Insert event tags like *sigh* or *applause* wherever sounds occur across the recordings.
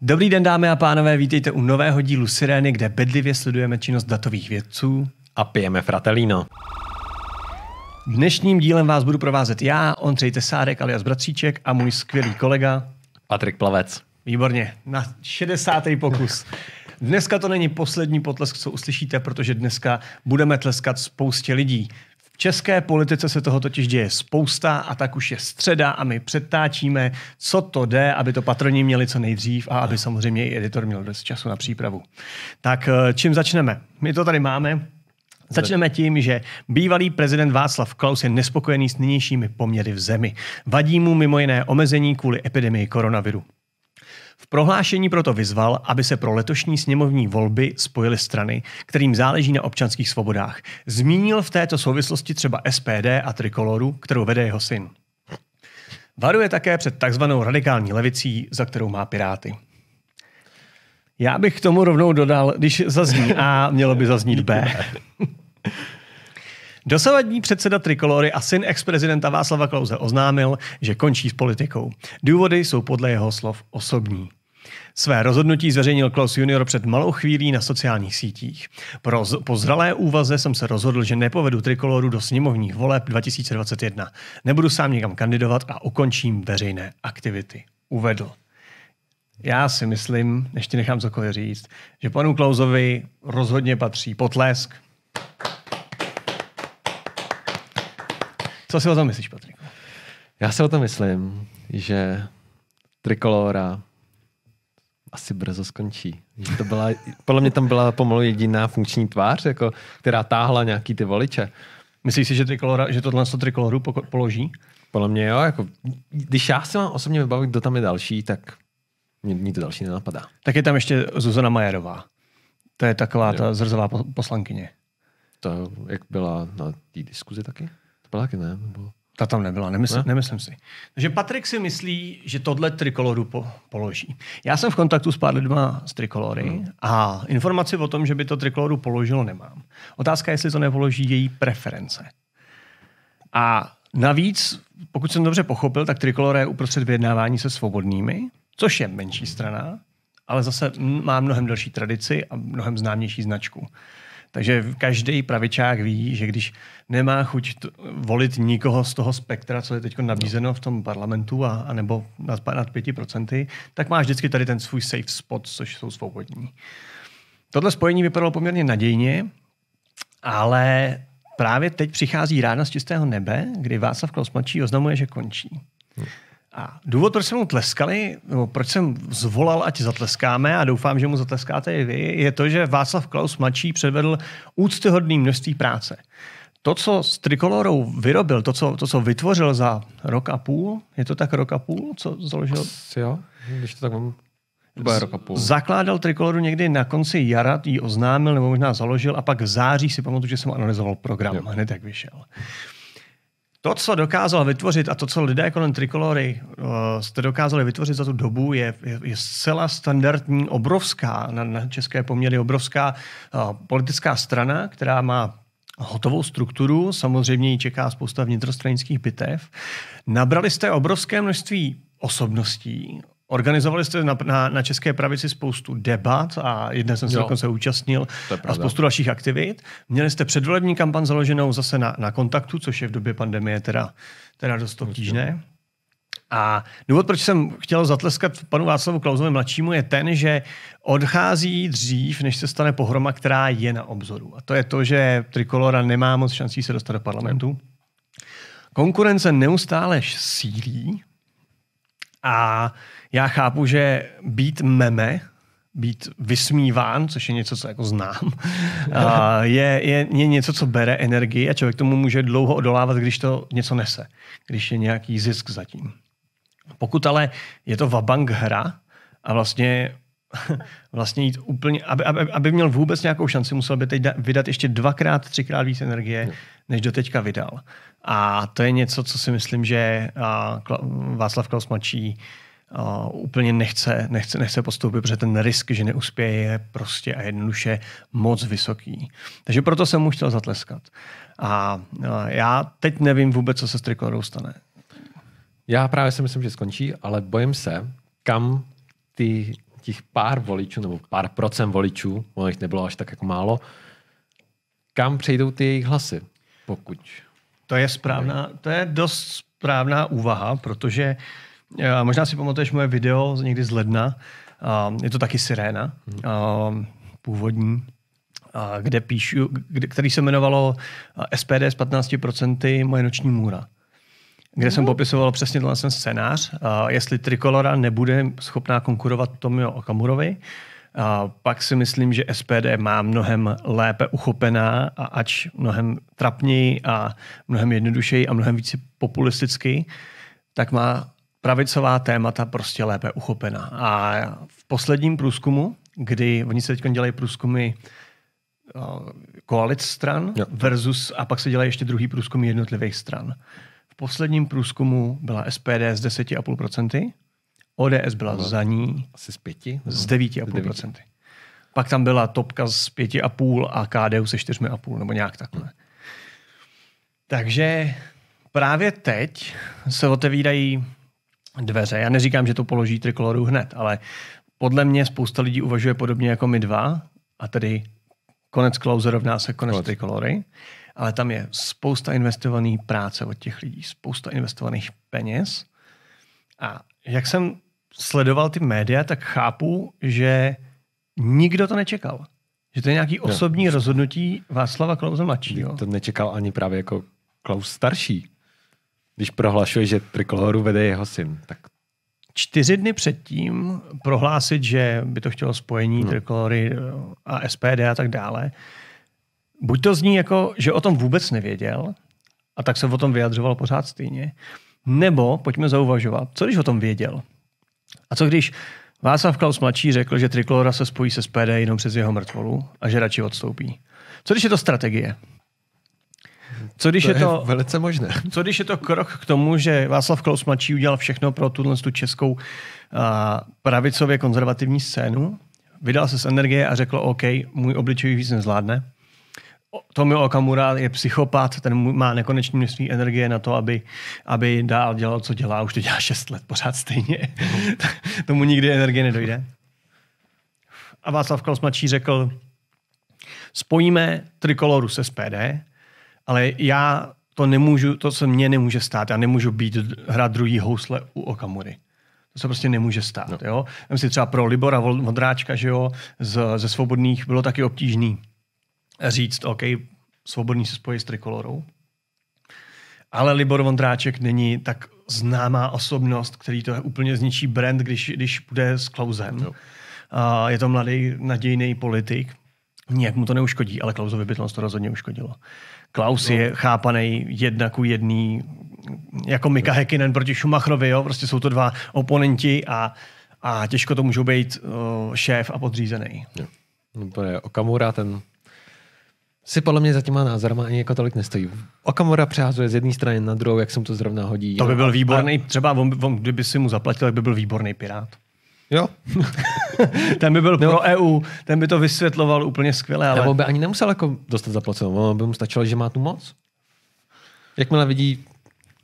Dobrý den, dámy a pánové, vítejte u nového dílu Sirény, kde bedlivě sledujeme činnost datových vědců a pijeme fratelino. Dnešním dílem vás budu provázet já, Ondřej Tesárek alias Bratříček a můj skvělý kolega Patrik Plavec. Výborně, na 60. pokus. Dneska to není poslední potlesk, co uslyšíte, protože dneska budeme tleskat spoustě lidí. V české politice se toho totiž děje spousta a tak už je středa a my předtáčíme, co to jde, aby to patroni měli co nejdřív a aby samozřejmě i editor měl dost času na přípravu. Tak eh, čím začneme? My to tady máme, Začneme tím, že bývalý prezident Václav Klaus je nespokojený s nynějšími poměry v zemi. Vadí mu mimo jiné omezení kvůli epidemii koronaviru. V prohlášení proto vyzval, aby se pro letošní sněmovní volby spojily strany, kterým záleží na občanských svobodách. Zmínil v této souvislosti třeba SPD a Trikoloru, kterou vede jeho syn. Varuje také před takzvanou radikální levicí, za kterou má Piráty. Já bych k tomu rovnou dodal, když zazní A, mělo by zaznít B. *laughs* Dosavadní předseda Trikolory a syn ex-prezidenta Václava Klauze oznámil, že končí s politikou. Důvody jsou podle jeho slov osobní. Své rozhodnutí zveřejnil Klaus junior před malou chvílí na sociálních sítích. Pro, z- po zralé úvaze jsem se rozhodl, že nepovedu trikoloru do sněmovních voleb 2021. Nebudu sám někam kandidovat a ukončím veřejné aktivity. Uvedl. Já si myslím, než ti nechám cokoliv říct, že panu Klausovi rozhodně patří potlesk. Co si o tom myslíš, Patrik? Já si o tom myslím, že Trikolora asi brzo skončí. to byla, podle mě tam byla pomalu jediná funkční tvář, jako, která táhla nějaký ty voliče. Myslíš si, že, trikolora, že tohle to trikoloru položí? Podle mě jo. Jako, když já si mám osobně vybavit, kdo tam je další, tak mě, mě to další nenapadá. Tak je tam ještě Zuzana Majerová. To je taková jo. ta zrzová poslankyně. To, jak byla na té diskuzi taky? To byla taky, ne? Bylo... Ta tam nebyla, nemysl, ne? nemyslím si. Takže Patrik si myslí, že tohle trikoloru po, položí. Já jsem v kontaktu s pár lidma z trikolory hmm. a informaci o tom, že by to trikoloru položilo, nemám. Otázka je, jestli to nepoloží její preference. A navíc, pokud jsem dobře pochopil, tak trikolora je uprostřed vyjednávání se svobodnými, což je menší strana, ale zase má mnohem delší tradici a mnohem známější značku. Takže každý pravičák ví, že když nemá chuť t- volit nikoho z toho spektra, co je teď nabízeno v tom parlamentu a, a nebo nad, nad 5%, tak má vždycky tady ten svůj safe spot, což jsou svobodní. Tohle spojení vypadalo poměrně nadějně, ale právě teď přichází rána z čistého nebe, kdy Václav Klaus mladší oznamuje, že končí. Hm. A důvod, proč jsme mu tleskali, nebo proč jsem zvolal, ať zatleskáme a doufám, že mu zatleskáte i vy, je to, že Václav Klaus mladší předvedl úctyhodný množství práce. To, co s Trikolorou vyrobil, to co, to, co vytvořil za rok a půl, je to tak rok a půl, co založil? Asi jo, když to tak mám bude rok a půl. Zakládal Trikoloru někdy na konci jara, ji oznámil nebo možná založil a pak v září si pamatuju, že jsem analyzoval program, jo. hned tak vyšel. To, co dokázal vytvořit a to, co lidé kolem Trikolory eh, jste dokázali vytvořit za tu dobu, je, je, je zcela standardní, obrovská, na, na české poměry obrovská uh, politická strana, která má hotovou strukturu, samozřejmě ji čeká spousta vnitrostranických bitev. Nabrali jste obrovské množství osobností, Organizovali jste na, na, na České pravici spoustu debat a jedné jsem se dokonce účastnil a spoustu dalších aktivit. Měli jste předvolební kampan založenou zase na, na kontaktu, což je v době pandemie teda, teda dost obtížné. A důvod, proč jsem chtěl zatleskat panu Václavu Klauzovi mladšímu, je ten, že odchází dřív, než se stane pohroma, která je na obzoru. A to je to, že Trikolora nemá moc šancí se dostat do parlamentu. Konkurence neustále sílí, a já chápu, že být meme, být vysmíván, což je něco, co jako znám, *laughs* a je, je, je něco, co bere energii a člověk tomu může dlouho odolávat, když to něco nese, když je nějaký zisk zatím. Pokud ale je to vabank hra a vlastně *laughs* vlastně jít úplně, aby, aby, aby měl vůbec nějakou šanci, musel by teď vydat ještě dvakrát, třikrát víc energie, než do teďka vydal. A to je něco, co si myslím, že Václav Klaus mladší úplně nechce, nechce, nechce postoupit, protože ten risk, že neuspěje, je prostě a jednoduše moc vysoký. Takže proto jsem mu chtěl zatleskat. A já teď nevím vůbec, co se s Trikorou stane. Já právě si myslím, že skončí, ale bojím se, kam ty těch pár voličů, nebo pár procent voličů, ono jich nebylo až tak jako málo, kam přejdou ty jejich hlasy, pokud... To je správná, to je dost správná úvaha, protože eh, možná si pamatuješ moje video někdy z ledna, je to taky Siréna, hmm. původní, kde píšu, který se jmenovalo SPD eh, s 15% moje noční můra kde jsem mhm. popisoval přesně tenhle ten scénář, uh, jestli Trikolora nebude schopná konkurovat Tomio Okamurovi, uh, pak si myslím, že SPD má mnohem lépe uchopená a ač mnohem trapněji a mnohem jednodušeji a mnohem více populisticky, tak má pravicová témata prostě lépe uchopená. A v posledním průzkumu, kdy oni se teď dělají průzkumy koalic stran versus, a pak se dělají ještě druhý průzkum jednotlivých stran posledním průzkumu byla SPD s 10,5%, ODS byla no, za ní. Asi z pěti? No, z 9,5%. Pak tam byla topka z 5,5 a KDU se 4,5, nebo nějak takhle. Hmm. Takže právě teď se otevírají dveře. Já neříkám, že to položí trikoloru hned, ale podle mě spousta lidí uvažuje podobně jako my dva, a tedy konec Klauze rovná se konec, konec. trikolory ale tam je spousta investované práce od těch lidí, spousta investovaných peněz. A jak jsem sledoval ty média, tak chápu, že nikdo to nečekal. Že to je nějaký no. osobní no. rozhodnutí Václava Klause mladšího. To nečekal ani právě jako Klaus starší. Když prohlašuje, že Trikoloru vede jeho syn, tak čtyři dny předtím prohlásit, že by to chtělo spojení no. Trikolory a SPD a tak dále, buď to zní jako, že o tom vůbec nevěděl, a tak se o tom vyjadřoval pořád stejně, nebo pojďme zauvažovat, co když o tom věděl? A co když Václav Klaus mladší řekl, že Triklora se spojí se SPD jenom přes jeho mrtvolu a že radši odstoupí? Co když je to strategie? Co když to je, je to velice možné. Co když je to krok k tomu, že Václav Klaus mladší udělal všechno pro tuhle tu českou a, pravicově konzervativní scénu, vydal se z energie a řekl, OK, můj obličej víc nezvládne, Tomio Okamura je psychopat, ten má nekonečný množství energie na to, aby, aby dál dělal, co dělá. Už to dělá 6 let pořád stejně. *laughs* Tomu nikdy energie nedojde. A Václav Klaus mladší řekl, spojíme trikoloru se SPD, ale já to nemůžu, to se mně nemůže stát. Já nemůžu být hrát druhý housle u Okamury. To se prostě nemůže stát. No. Jo? Myslím si třeba pro Libora Vondráčka, že jo, z, ze Svobodných bylo taky obtížný říct, OK, svobodní se spojí s trikolorou. Ale Libor Vondráček není tak známá osobnost, který to úplně zničí brand, když, když bude s Klausem. Uh, je to mladý, nadějný politik. Nijak mu to neuškodí, ale Klausovi by to rozhodně uškodilo. Klaus no. je chápaný jedna ku jedný, jako Mika no. Hekinen proti Šumachrovi, jo? prostě jsou to dva oponenti a, a těžko to můžou být uh, šéf a podřízený. Jo. No to je Okamura, ten si podle mě za těma názorama ani jako tolik nestojí. Okamura přehazuje z jedné strany na druhou, jak se mu to zrovna hodí. To by byl výborný, třeba on, on, kdyby si mu zaplatil, tak by byl výborný pirát. Jo. *laughs* ten by byl pro no. EU, ten by to vysvětloval úplně skvěle. Ale... Nebo by ani nemusel jako dostat zaplacenou, ono by mu stačilo, že má tu moc. Jakmile vidí,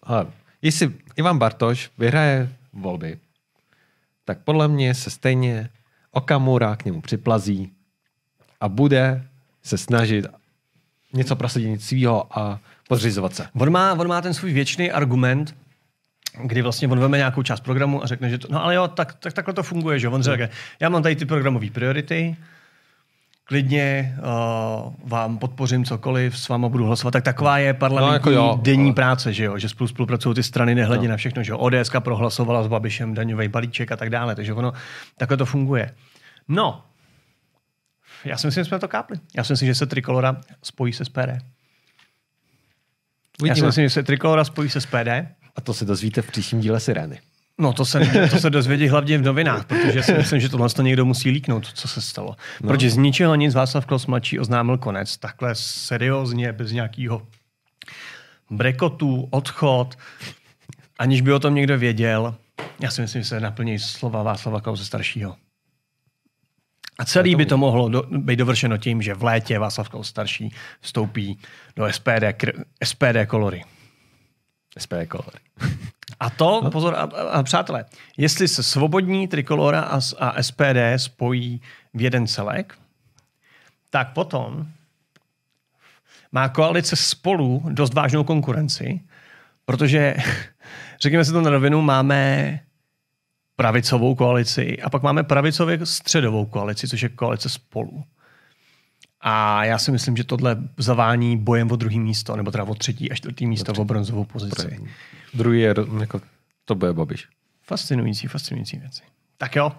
ale jestli Ivan Bartoš vyhraje volby, tak podle mě se stejně Okamura k němu připlazí a bude se snažit něco prosadit svýho a podřizovat se. On má, on má ten svůj věčný argument, kdy vlastně on veme nějakou část programu a řekne, že to, no ale jo, tak, tak takhle to funguje, že on řekne, já mám tady ty programové priority, klidně uh, vám podpořím cokoliv, s váma budu hlasovat, tak taková je parlamentní no, jako jo, denní ale... práce, že jo, že spolu spolupracují ty strany nehledě no. na všechno, že jo, prohlasovala s Babišem daňový balíček a tak dále, takže ono, takhle to funguje. No, já si myslím, že jsme to kápli. Já si myslím, že se Trikolora spojí se SPD. Já si myslím, že se Trikolora spojí se SPD. A to se dozvíte v příštím díle Sirény. No to se, to se dozvědí hlavně v novinách, protože si *laughs* myslím, že tohle to někdo musí líknout, co se stalo. No. Protože z ničeho nic Václav Klaus mladší oznámil konec. Takhle seriózně, bez nějakého brekotu, odchod, aniž by o tom někdo věděl. Já si myslím, že se naplní slova Václava Klause staršího. A celý by to mohlo do, být dovršeno tím, že v létě Václav Klaus starší vstoupí do SPD, kr, SPD kolory. SPD kolory. A to, no. pozor, a, a přátelé, jestli se svobodní trikolora a, a SPD spojí v jeden celek, tak potom má koalice spolu dost vážnou konkurenci, protože, *laughs* řekněme si to na rovinu, máme pravicovou koalici a pak máme pravicově středovou koalici, což je koalice spolu. A já si myslím, že tohle zavání bojem o druhé místo, nebo teda o třetí a čtvrtý místo o bronzovou pozici. První. Druhý je, jako, to bude Babiš. Fascinující, fascinující věci. Tak jo,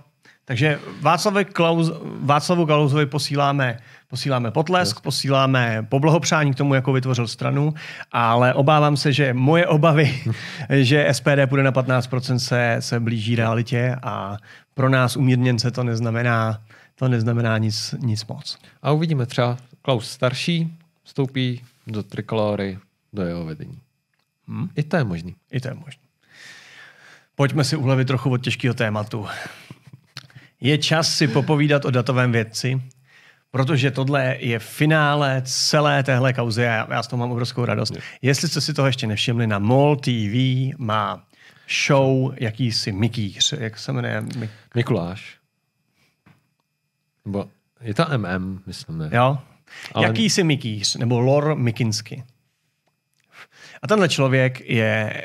takže Václavu, Klaus, Václavu Klausovi posíláme, posíláme potlesk, yes. posíláme poblahopřání k tomu, jakou vytvořil stranu, ale obávám se, že moje obavy, *laughs* že SPD půjde na 15%, se, se blíží realitě a pro nás umírněnce to neznamená, to neznamená nic, nic moc. A uvidíme třeba Klaus starší vstoupí do trikolory, do jeho vedení. Hmm? I to je možný. I to je možný. Pojďme si uhlavit trochu od těžkého tématu. Je čas si popovídat o datovém vědci, protože tohle je finále celé téhle kauzy a já, s toho mám obrovskou radost. Jestli jste si toho ještě nevšimli, na MOL TV má show jakýsi Mikýř, jak se jmenuje? Mik- Mikuláš. Nebo je to MM, myslím, ne? Jo. Ale... Jakýsi Mikýř, nebo Lor Mikinsky. A tenhle člověk je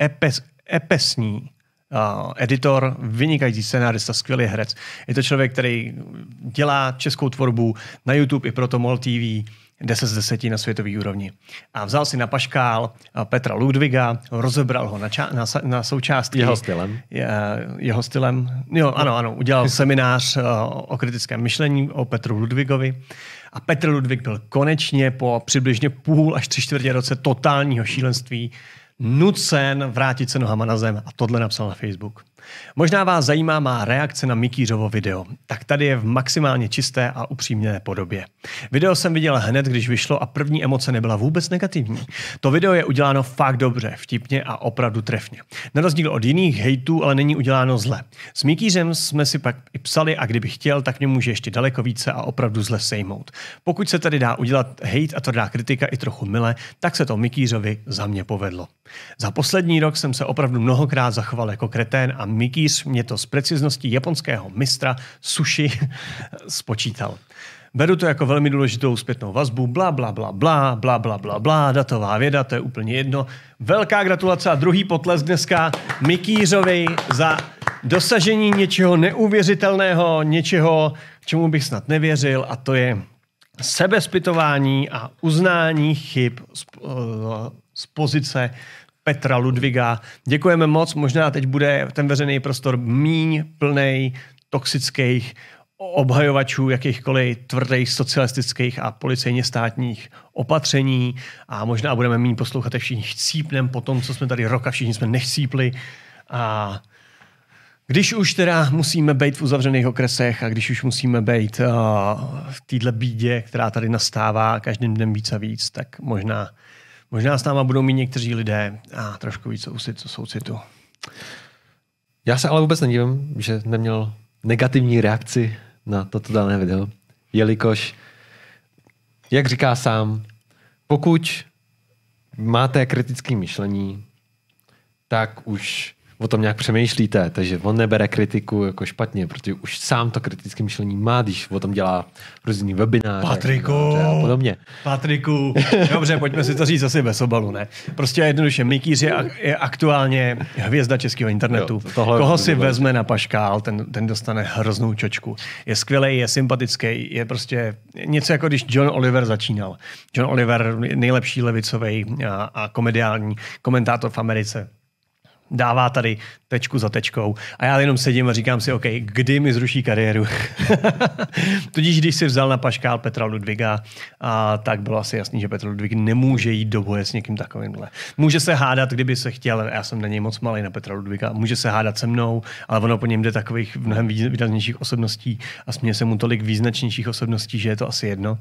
epes, epesní editor, vynikající scenárista, skvělý herec. Je to člověk, který dělá českou tvorbu na YouTube i to MOL TV 10 z 10 na světové úrovni. A vzal si na paškál Petra Ludviga, rozebral ho na, ča- na, na součástky. Jeho stylem. Je, jeho stylem. Jo, ano, ano. Udělal seminář o kritickém myšlení o Petru Ludvigovi. A Petr Ludvík byl konečně po přibližně půl až tři čtvrtě roce totálního šílenství nucen vrátit se nohama na zem. A tohle napsal na Facebook. Možná vás zajímá má reakce na Mikýřovo video. Tak tady je v maximálně čisté a upřímné podobě. Video jsem viděl hned, když vyšlo a první emoce nebyla vůbec negativní. To video je uděláno fakt dobře, vtipně a opravdu trefně. Na rozdíl od jiných hejtů, ale není uděláno zle. S Mikýřem jsme si pak i psali a kdyby chtěl, tak mě může ještě daleko více a opravdu zle sejmout. Pokud se tady dá udělat hejt a to dá kritika i trochu mile, tak se to Mikýřovi za mě povedlo. Za poslední rok jsem se opravdu mnohokrát zachoval jako kretén a Mikis mě to s precizností japonského mistra sushi *laughs* spočítal. Beru to jako velmi důležitou zpětnou vazbu, bla, bla, bla, bla, bla, bla, bla, bla, datová věda, to je úplně jedno. Velká gratulace a druhý potlesk dneska Mikýřovi za dosažení něčeho neuvěřitelného, něčeho, čemu bych snad nevěřil a to je sebezpytování a uznání chyb eh, z pozice Petra Ludviga. Děkujeme moc, možná teď bude ten veřejný prostor míň plný toxických obhajovačů jakýchkoliv tvrdých socialistických a policejně státních opatření a možná budeme méně poslouchat, všichni chcípnem po tom, co jsme tady roka, všichni jsme nechcípli a když už teda musíme být v uzavřených okresech a když už musíme být uh, v téhle bídě, která tady nastává každým dnem víc a víc, tak možná Možná s náma budou mít někteří lidé a trošku víc soucit, soucitu. Já se ale vůbec nedívám, že neměl negativní reakci na toto dané video, jelikož, jak říká sám, pokud máte kritické myšlení, tak už o tom nějak přemýšlíte, takže on nebere kritiku jako špatně, protože už sám to kritické myšlení má, když o tom dělá různý webináře. Patriku! A podobně. Patriku! Dobře, pojďme si to říct zase bez obalu, ne? Prostě jednoduše, Mikýř je, je aktuálně hvězda českého internetu. Jo, tohle Koho si vezme na paškál, ten, ten dostane hroznou čočku. Je skvělý, je sympatický, je prostě něco jako když John Oliver začínal. John Oliver, nejlepší levicový a, a komediální komentátor v Americe dává tady tečku za tečkou. A já jenom sedím a říkám si, OK, kdy mi zruší kariéru? *laughs* Tudíž, když si vzal na paškál Petra Ludviga, a tak bylo asi jasný, že Petr Ludvík nemůže jít do boje s někým takovýmhle. Může se hádat, kdyby se chtěl, já jsem na něj moc malý, na Petra Ludvíka, může se hádat se mnou, ale ono po něm jde takových mnohem výraznějších osobností a směje se mu tolik význačnějších osobností, že je to asi jedno,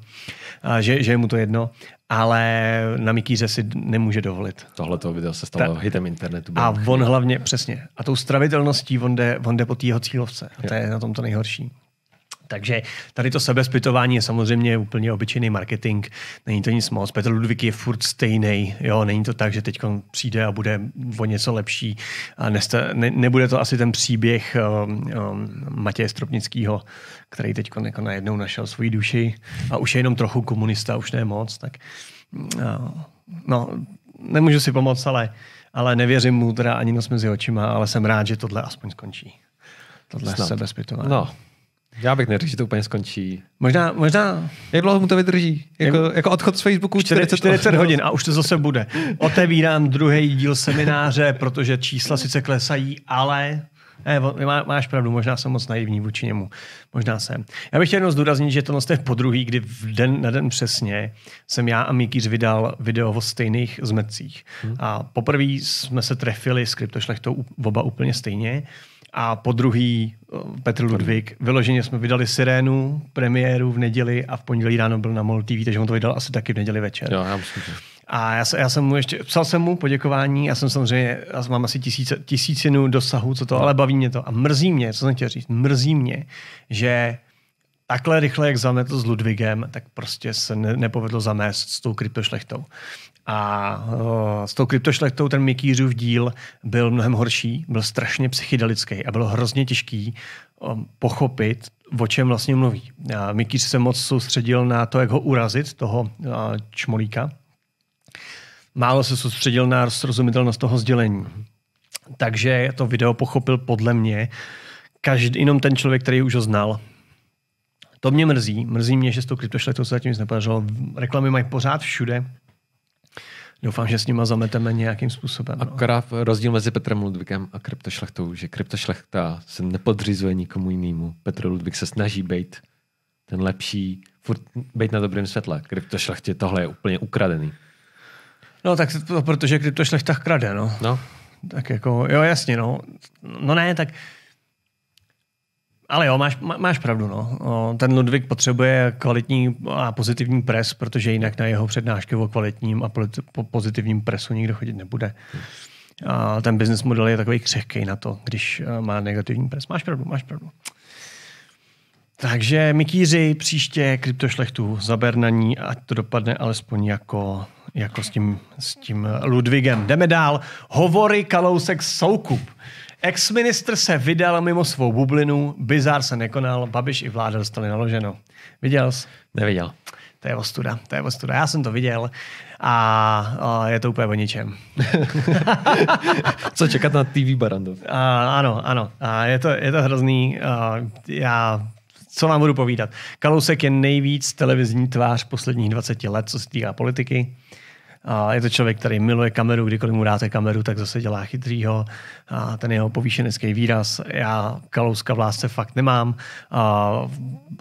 a že, že je mu to jedno ale na Mikýře si nemůže dovolit. Tohle to video se stalo Ta, hitem internetu. A on hlavně, přesně. A tou stravitelností on jde, on jde po té jeho cílovce. A to je na tom to nejhorší. Takže tady to sebezpytování je samozřejmě úplně obyčejný marketing, není to nic moc. Petr Ludvík je furt stejný, jo, není to tak, že teď přijde a bude o něco lepší. A nesta, ne, nebude to asi ten příběh um, um, Matěje Stropnického, který teď jako najednou našel svoji duši a už je jenom trochu komunista, už ne moc, tak uh, no, nemůžu si pomoct, ale, ale nevěřím mu teda ani nos mezi očima, ale jsem rád, že tohle aspoň skončí. Tohle Snad. sebezpytování. No, já bych neřekl, že to úplně skončí. Možná, možná. Jak dlouho mu to vydrží? Jako, jako odchod z Facebooku 40, 40 hodin a už to zase bude. *laughs* Otevírám druhý díl semináře, protože čísla sice klesají, ale ne, eh, má, máš pravdu, možná jsem moc naivní vůči němu. Možná jsem. Já bych chtěl jenom zdůraznit, že to je druhý, kdy v den na den přesně jsem já a Mikýř vydal video o stejných zmetcích. Hmm. A poprvé jsme se trefili s kryptošlechtou oba úplně stejně. A po druhý eh, Petr Ludvík. Vyloženě jsme vydali Sirénu, premiéru v neděli a v pondělí ráno byl na MOL TV, takže on to vydal asi taky v neděli večer. Jo, já myslím, že... A já, já jsem mu ještě, psal jsem mu poděkování, já jsem samozřejmě, já mám asi tisíce, tisícinu dosahu, co to, ale baví mě to. A mrzí mě, co jsem chtěl říct, mrzí mě, že takhle rychle, jak zametl s Ludvigem, tak prostě se ne, nepovedlo zamést s tou kryptošlechtou. A o, s tou kryptošlechtou ten Mikýřův díl byl mnohem horší, byl strašně psychedelický a bylo hrozně těžký o, pochopit, o čem vlastně mluví. A Mikýř se moc soustředil na to, jak ho urazit, toho o, čmolíka. Málo se soustředil na srozumitelnost toho sdělení. Takže to video pochopil podle mě každý, jenom ten člověk, který už ho znal, to mě mrzí. Mrzí mě, že s tou kryptošlechtou se zatím nic nepodařilo. Reklamy mají pořád všude. Doufám, že s nima zameteme nějakým způsobem. No. Akorát rozdíl mezi Petrem Ludvíkem a kryptošlechtou, že kryptošlechta se nepodřizuje nikomu jinému. Petr Ludvík se snaží být ten lepší, furt být na dobrém světle. Kryptošlechtě tohle je úplně ukradený. No tak to, protože kryptošlechta krade, no. no. Tak jako, jo jasně, no. No ne, tak ale jo, máš, má, máš pravdu. No. Ten Ludvík potřebuje kvalitní a pozitivní pres, protože jinak na jeho přednášky o kvalitním a pozitivním presu nikdo chodit nebude. A ten business model je takový křehký na to, když eh, má negativní pres. Máš pravdu, máš pravdu. Takže Mikýři, příště kryptošlechtu ní ať to dopadne alespoň jako, jako s, tím, s tím Ludvigem. Jdeme dál. Hovory Kalousek Soukup. Ex-ministr se vydal mimo svou bublinu, bizár se nekonal, Babiš i vláda dostali naloženo. Viděl jsi? Neviděl. To je ostuda, to je ostuda. Já jsem to viděl a, a je to úplně o ničem. *laughs* Co čekat na TV Barandov? A, ano, ano. A je, to, je to hrozný. A, já co vám budu povídat. Kalousek je nejvíc televizní tvář posledních 20 let, co se týká politiky. A je to člověk, který miluje kameru, kdykoliv mu dáte kameru, tak zase dělá chytrýho. A ten jeho povýšenecký výraz, já kalouska v lásce fakt nemám, a,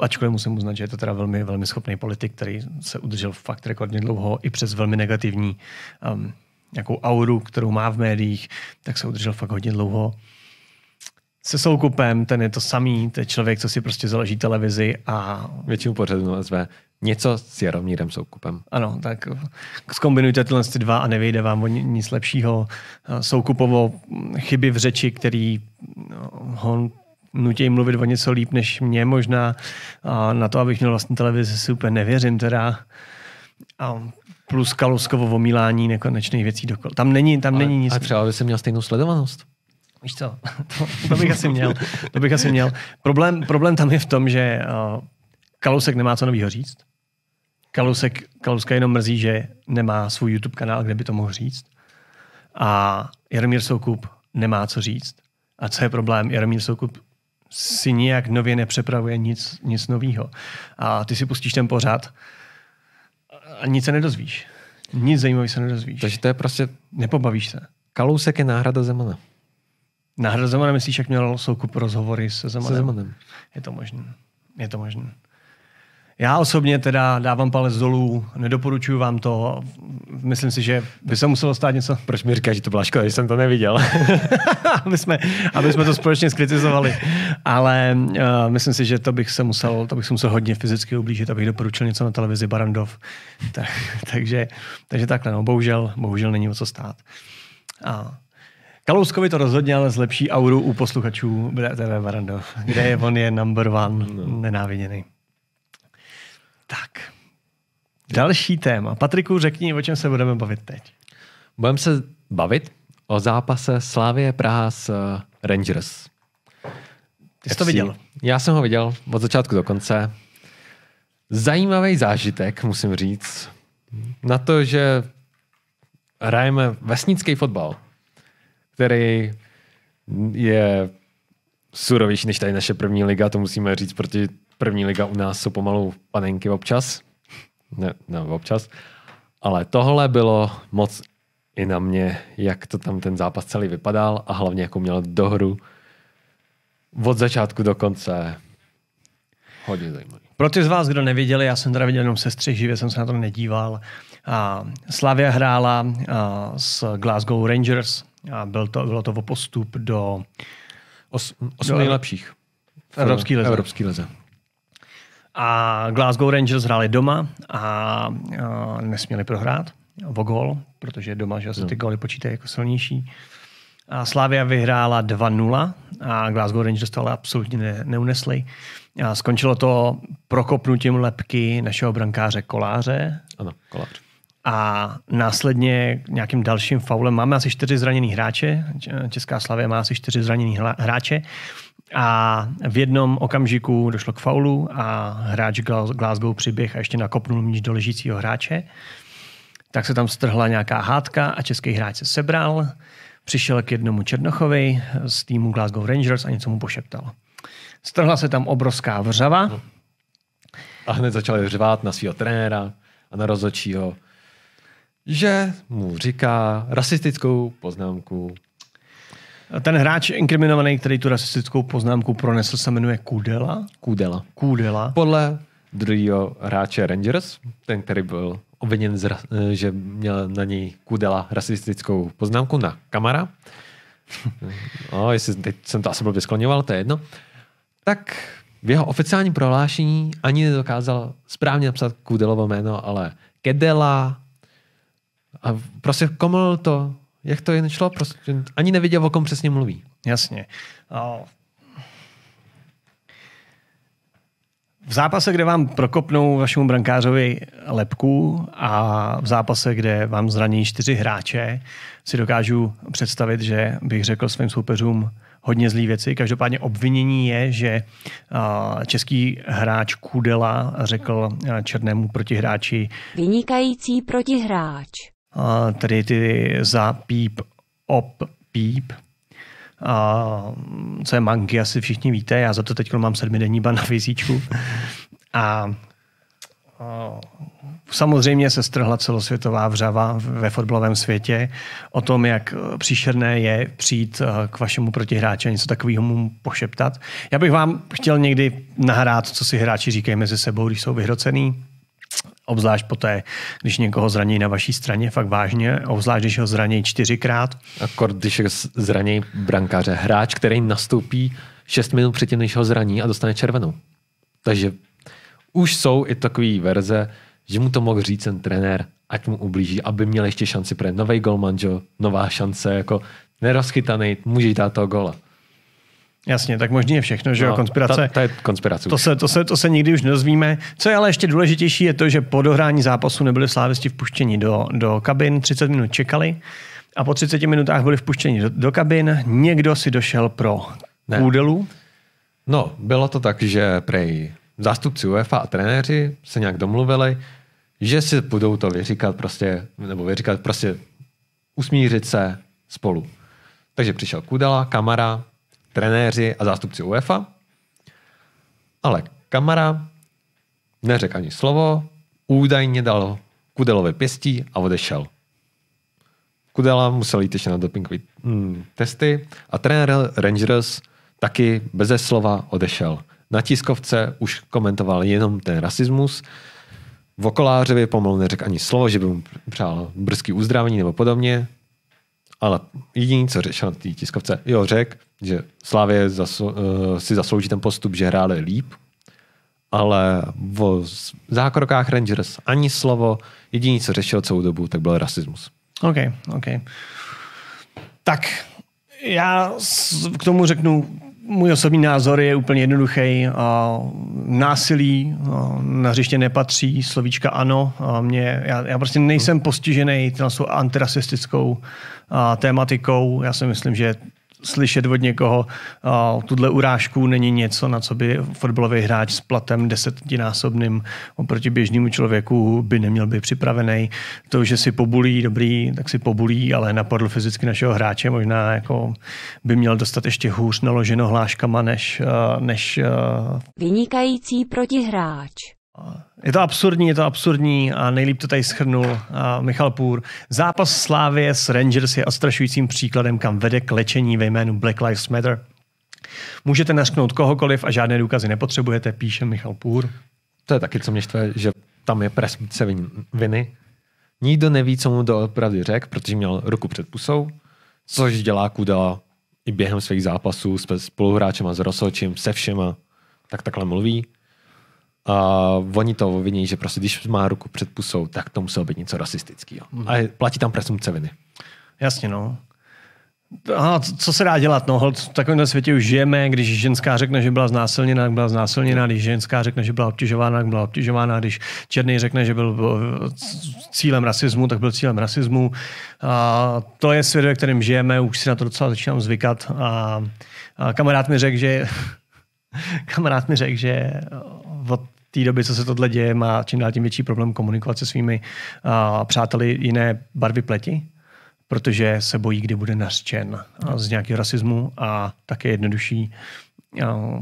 ačkoliv musím uznat, že je to teda velmi, velmi schopný politik, který se udržel fakt rekordně dlouho i přes velmi negativní um, nějakou auru, kterou má v médiích, tak se udržel fakt hodně dlouho se Soukupem, ten je to samý, to je člověk, co si prostě založí televizi a... Většinu pořadu na SV něco s Jaromírem Soukupem. Ano, tak zkombinujte tyhle dva a nevyjde vám nic lepšího. Eh, soukupovo chyby v řeči, který eh, ho nutí mluvit o něco líp než mě možná. A na to, abych měl vlastně televizi, si úplně nevěřím teda. A plus Kaluskovo omílání nekonečných věcí dokola. Tam není, tam ale, není nic. A třeba by se měl stejnou sledovanost. Víš co, *laughs* to, to, bych asi měl. To bych asi měl. Problém, problém tam je v tom, že uh, nemá co novýho říct. Kalusek, Kaluska jenom mrzí, že nemá svůj YouTube kanál, kde by to mohl říct. A Jaromír Soukup nemá co říct. A co je problém? Jaromír Soukup si nijak nově nepřepravuje nic, nic nového. A ty si pustíš ten pořád a nic se nedozvíš. Nic zajímavého se nedozvíš. Takže to je prostě... Nepobavíš se. Kalousek je náhrada Zemana. Náhrada Zemana myslíš, jak měl Soukup rozhovory se Zemanem? Se Zemanem. Je to možné. Je to možné. Já osobně teda dávám palec dolů, nedoporučuji vám to. Myslím si, že by se muselo stát něco. Proč mi říkáš, že to byla škoda, že jsem to neviděl? *laughs* aby, jsme, aby jsme to společně skritizovali. Ale uh, myslím si, že to bych se musel, to bych se musel hodně fyzicky ublížit, abych doporučil něco na televizi Barandov. Tak, *laughs* takže, takže takhle, no, bohužel, bohužel není o co stát. A Kalouskovi to rozhodně ale zlepší auru u posluchačů TV Barandov, kde je on je number one, no. nenáviděný. Tak, další téma. Patriku, řekni, o čem se budeme bavit teď. Budeme se bavit o zápase Slávie Praha s eh, Rangers. Ty jsi to viděl? Já jsem ho viděl od začátku do konce. Zajímavý zážitek, musím říct, na to, že hrajeme vesnický fotbal, který je surovější než tady naše první liga, to musíme říct, protože První liga u nás jsou pomalu panenky občas. Ne, ne občas. Ale tohle bylo moc i na mě, jak to tam ten zápas celý vypadal a hlavně jako měl dohru od začátku do konce. Hodně zajímavý. Pro ty z vás, kdo neviděli, já jsem teda viděl jenom sestři, živě jsem se na to nedíval. A Slavia hrála a, s Glasgow Rangers. A byl to, bylo to o postup do... Os, osm nejlepších. Evropský leze. Evropský leze. A Glasgow Rangers hráli doma a a nesměli prohrát o gol, protože doma že se ty góly počítají jako silnější. A Slavia vyhrála 2-0 a Glasgow Rangers to ale absolutně ne, neunesli. A skončilo to prokopnutím lepky našeho brankáře Koláře. Ano, Kolář. A následně nějakým dalším faulem máme asi čtyři zraněný hráče. Česká Slavia má asi čtyři zraněný hráče a v jednom okamžiku došlo k faulu a hráč Glasgow přiběh a ještě nakopnul míč do ležícího hráče. Tak se tam strhla nějaká hádka a český hráč se sebral, přišel k jednomu Černochovi z týmu Glasgow Rangers a něco mu pošeptal. Strhla se tam obrovská vřava. No. A hned začali vřvát na svého trenéra a na rozhodčího, že mu říká rasistickou poznámku ten hráč inkriminovaný, který tu rasistickou poznámku pronesl, se jmenuje Kudela. Kudela. Kudela. Podle druhého hráče Rangers, ten, který byl obviněn, že měl na něj Kudela rasistickou poznámku na kamera. *laughs* No, jestli teď jsem to asi blbě skloňoval, to je jedno. Tak v jeho oficiálním prohlášení ani nedokázal správně napsat Kudelovo jméno, ale Kedela. A prostě komol to jak to jen šlo? Prostě ani neviděl, o kom přesně mluví. Jasně. V zápase, kde vám prokopnou vašemu brankářovi lepku a v zápase, kde vám zraní čtyři hráče, si dokážu představit, že bych řekl svým soupeřům hodně zlý věci. Každopádně obvinění je, že český hráč Kudela řekl černému protihráči Vynikající protihráč tedy ty za píp, op píp, a co je manky, asi všichni víte, já za to teď mám sedmidenní ban na vizíčku. A, a samozřejmě se strhla celosvětová vřava ve fotbalovém světě o tom, jak příšerné je přijít eh, k vašemu protihráči a něco takového mu pošeptat. Já bych vám chtěl někdy nahrát, co si hráči říkají mezi sebou, když jsou vyhrocený obzvlášť poté, když někoho zraní na vaší straně, fakt vážně, obzvlášť když ho zraní čtyřikrát. A když zraní brankáře, hráč, který nastoupí 6 minut předtím, než ho zraní a dostane červenou. Takže už jsou i takové verze, že mu to mohl říct ten trenér, ať mu ublíží, aby měl ještě šanci pro nový golman, nová šance, jako nerozchytaný, může dát toho gola. Jasně, tak možný je všechno, že no, konspirace. To je konspirace. To se, to, se, to se nikdy už nedozvíme. Co je ale ještě důležitější, je to, že po dohrání zápasu nebyli slávisti vpuštěni do, do kabin, 30 minut čekali a po 30 minutách byli vpuštěni do, do kabin. Někdo si došel pro ne. údelu. No, bylo to tak, že prej zástupci UEFA a trenéři se nějak domluvili, že si budou to vyříkat prostě, nebo vyříkat prostě usmířit se spolu. Takže přišel Kudela, Kamara, trenéři a zástupci UEFA. Ale kamera neřekl ani slovo, údajně dal Kudelovi pěstí a odešel. Kudela musel jít ještě na dopingové hmm, testy a trenér Rangers taky beze slova odešel. Na tiskovce už komentoval jenom ten rasismus. V okolářevi pomalu neřekl ani slovo, že by mu přál brzký uzdravení nebo podobně. Ale jediný, co řešil na té tiskovce, jo, řekl, že Slávě zaslu, uh, eh, si zaslouží ten postup, že hráli líp, ale v zákrokách Rangers ani slovo. Jediný, co řešil celou dobu, tak byl rasismus. OK, OK. Tak, já k tomu řeknu můj osobní názor je úplně jednoduchý. Násilí na hřiště nepatří, slovíčka ano. Mě, já, já prostě nejsem postižený antirasistickou tématikou. Já si myslím, že slyšet od někoho, uh, tuhle urážku není něco, na co by fotbalový hráč s platem desetinásobným oproti běžnému člověku by neměl být připravený. To, že si pobulí, dobrý, tak si pobulí, ale napadl fyzicky našeho hráče, možná jako by měl dostat ještě hůř naloženo hláškama než, uh, než uh... Vynikající protihráč. Je to absurdní, je to absurdní a nejlíp to tady schrnul Michal Půr. Zápas Slávie s Rangers je odstrašujícím příkladem, kam vede klečení ve jménu Black Lives Matter. Můžete nařknout kohokoliv a žádné důkazy nepotřebujete, píše Michal Půr. To je taky, co mě štve, že tam je presumpce viny. Nikdo neví, co mu doopravdy řekl, protože měl ruku před pusou, což dělá Kuda i během svých zápasů s spoluhráčem a s Rosočím, se všema, tak takhle mluví. Uh, oni to viní, že prostě když má ruku před pusou, tak to muselo být něco rasistického. Mm. A platí tam presumce viny. Jasně, no. A co se dá dělat? No, v takovém světě už žijeme, když ženská řekne, že byla znásilněna, tak byla znásilněna, když ženská řekne, že byla obtěžována, tak byla obtěžována, když černý řekne, že byl eh, cílem rasismu, tak byl cílem rasismu. A to je svět, ve kterém žijeme, už si na to docela začínám zvykat. A, a kamarád mi řekl, že *laughs* kamarád mi řekl, že od té doby, co se tohle děje, má čím dál tím větší problém komunikovat se svými uh, přáteli jiné barvy pleti, protože se bojí, kdy bude nařčen uh, z nějakého rasismu a také jednodušší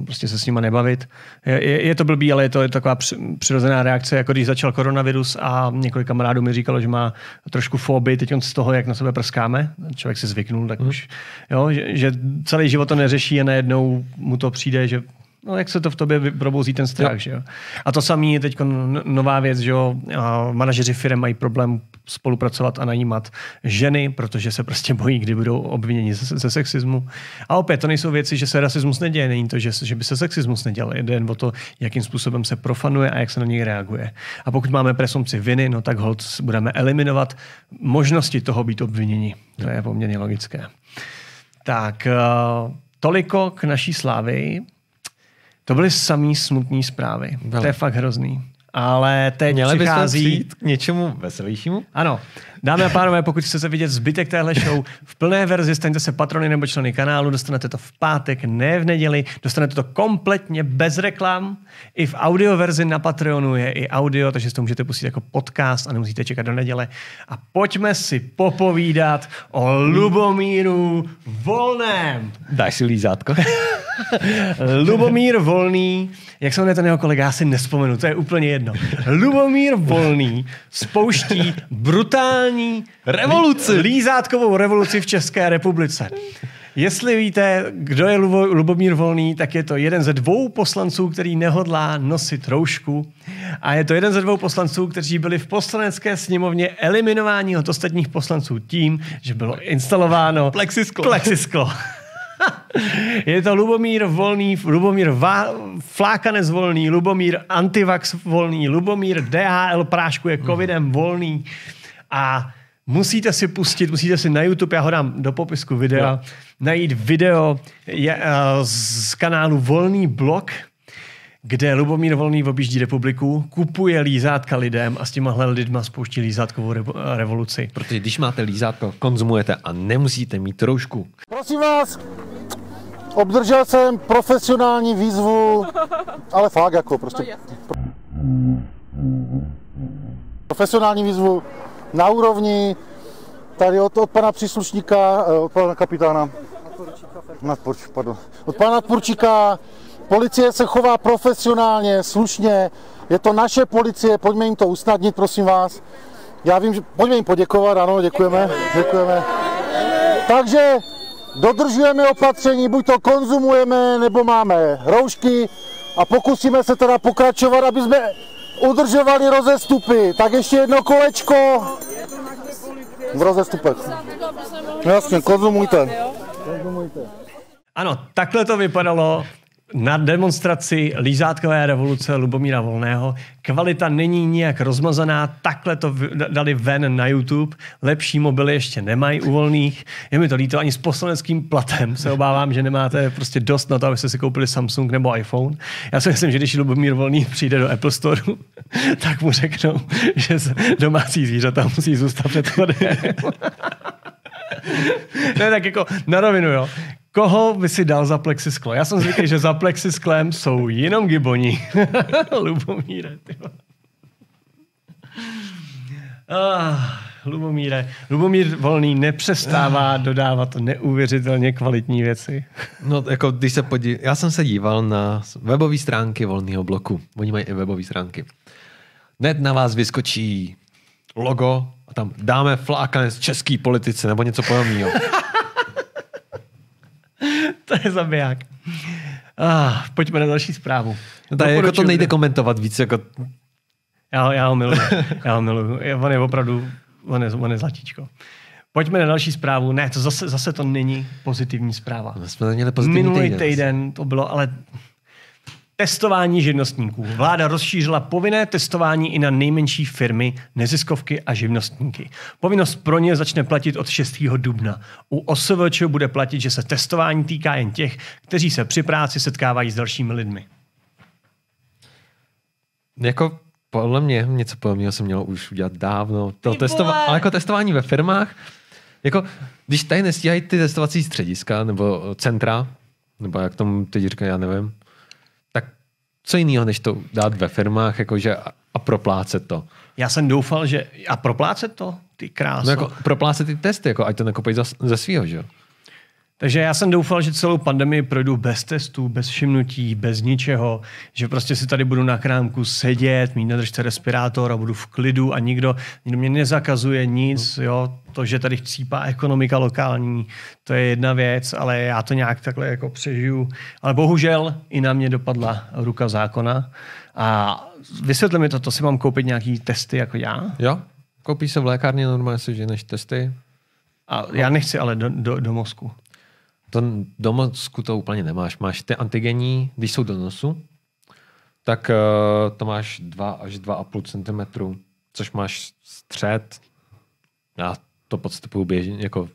prostě se s nima nebavit. Je, je, je to blbý, ale je to je taková přirozená reakce, jako když začal koronavirus a několik kamarádů mi říkalo, že má trošku fobii teď z toho, jak na sebe prskáme. Člověk si zvyknul, tak mm. už, jo, že, že celý život to neřeší a najednou mu to přijde, že no, jak se to v tobě probouzí ten strach, jo. že jo. A to samý je teď nová věc, že jo, a manažeři firm mají problém spolupracovat a najímat ženy, protože se prostě bojí, kdy budou obviněni ze, ze sexismu. A opět, to nejsou věci, že se rasismus neděje, není to, že, že by se sexismus nedělal. Jde jen o to, jakým způsobem se profanuje a jak se na něj reaguje. A pokud máme presumci viny, no tak hold budeme eliminovat možnosti toho být obviněni. To je poměrně logické. Tak, eh, toliko k naší slávy. To byly samý smutné zprávy. Byly. To je fakt hrozný. Ale teď Měli přichází... Měli k něčemu veselějšímu? Ano. Dámy a pánové, pokud chcete vidět zbytek téhle show v plné verzi, staňte se patrony nebo členy kanálu, dostanete to v pátek, ne v neděli, dostanete to kompletně bez reklam. I v audio verzi na Patreonu je i audio, takže si to můžete pustit jako podcast a nemusíte čekat do neděle. A pojďme si popovídat o Lubomíru Volném. Dáš si lízátko? *laughs* Lubomír Volný, jak se jmenuje ten jeho kolega, já si nespomenu, to je úplně jedno. Lubomír Volný spouští brutální digitální revoluci. Lízátkovou revoluci v České republice. Jestli víte, kdo je Lubomír Volný, tak je to jeden ze dvou poslanců, který nehodlá nosit roušku. A je to jeden ze dvou poslanců, kteří byli v poslanecké sněmovně eliminováni od ostatních poslanců tím, že bylo instalováno plexisklo. plexisklo. je to Lubomír Volný, Lubomír Va- Flákanec Volný, Lubomír Antivax Volný, Lubomír DHL Prášku je covidem Volný a musíte si pustit, musíte si na YouTube, já ho dám do popisku videa, no. najít video je, uh, z kanálu Volný blok, kde Lubomír Volný objíždí republiku, kupuje lízátka lidem a s těmahle lidma spouští lízátkovou revo- revoluci. Protože když máte lízátko, konzumujete a nemusíte mít roušku. Prosím vás, obdržel jsem profesionální výzvu, ale fakt jako prostě. No, Profesionální výzvu na úrovni, tady od, od pana příslušníka, eh, od pana kapitána, nadporč, pardon, od pana purčíka. policie se chová profesionálně, slušně, je to naše policie, pojďme jim to usnadnit, prosím vás. Já vím, že pojďme jim poděkovat, ano, děkujeme, děkujeme. Takže dodržujeme opatření, buď to konzumujeme, nebo máme roušky a pokusíme se teda pokračovat, aby jsme udržovali rozestupy. Tak ještě jedno kolečko. V rozestupech. Jasně, konzumujte. Ano, takhle to vypadalo na demonstraci lízátkové revoluce Lubomíra Volného. Kvalita není nijak rozmazaná, takhle to dali ven na YouTube. Lepší mobily ještě nemají u volných. Je mi to líto, ani s poslaneckým platem se obávám, že nemáte prostě dost na to, abyste si koupili Samsung nebo iPhone. Já si myslím, že když Lubomír Volný přijde do Apple Store, *laughs* tak mu řeknou, že domácí zvířata musí zůstat před ne, *laughs* tak jako na rovinu, jo. Koho by si dal za plexisklo? Já jsem zvyklý, že za plexisklem jsou jenom giboni. *laughs* Lubomíre, ah, Lubomíre. Lubomír Volný nepřestává ah. dodávat neuvěřitelně kvalitní věci. No, jako když se podí... Já jsem se díval na webové stránky Volného bloku. Oni mají i webové stránky. Hned na vás vyskočí logo a tam dáme flákanec český politice nebo něco podobného. *laughs* to je zabiják. Ah, pojďme na další zprávu. No, tak jako to nejde komentovat víc. Jako... Já, já ho miluju. *laughs* Já ho miluju. On je opravdu, on je, on je zlatíčko. Pojďme na další zprávu. Ne, to zase, zase to není pozitivní zpráva. jsme pozitivní Minulý týden. týden to bylo, ale Testování živnostníků. Vláda rozšířila povinné testování i na nejmenší firmy, neziskovky a živnostníky. Povinnost pro ně začne platit od 6. dubna. U OSVČ bude platit, že se testování týká jen těch, kteří se při práci setkávají s dalšími lidmi. Jako podle mě něco podobného se mělo už udělat dávno. To testování, ale jako testování ve firmách, jako když tady nestíhají ty testovací střediska nebo centra, nebo jak tomu teď říkají, já nevím, co jiného, než to dát ve firmách jakože a proplácet to. Já jsem doufal, že... A proplácet to? Ty krásno. No jako proplácet ty testy, jako ať to nekopej za, ze svýho, že jo? Takže já jsem doufal, že celou pandemii projdu bez testů, bez všimnutí, bez ničeho, že prostě si tady budu na krámku sedět, mít na držce respirátor a budu v klidu a nikdo, nikdo mě nezakazuje nic, mhm. jo, to, že tady chcípá ekonomika lokální, to je jedna věc, ale já to nějak takhle jako přežiju. Ale bohužel i na mě dopadla ruka zákona a vysvětli mi to, to si mám koupit nějaký testy jako já? Jo, koupí se v lékárně normálně si ženeš testy. A já nechci ale do, do, do mozku. To do mozku to úplně nemáš. Máš ty antigení, když jsou do nosu, tak uh, to máš 2 až 2,5 cm, což máš střed. Já to podstupuju běžně, jako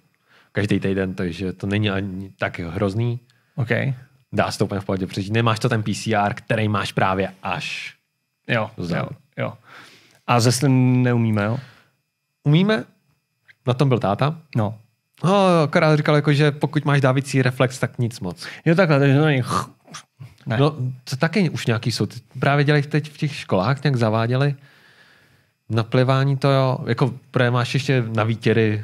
každý týden, takže to není ani tak hrozný. Okay. Dá se to úplně v pohodě přežít. Nemáš to ten PCR, který máš právě až. Jo, jo, jo. A ze neumíme, jo? Umíme. Na tom byl táta. No. No, akorát říkal, jako, že pokud máš dávící reflex, tak nic moc. Jo, takhle, takže no, ne. No, to taky už nějaký jsou. Právě dělají teď v těch školách, nějak zaváděli naplivání to, jo, jako právě máš ještě na výtěry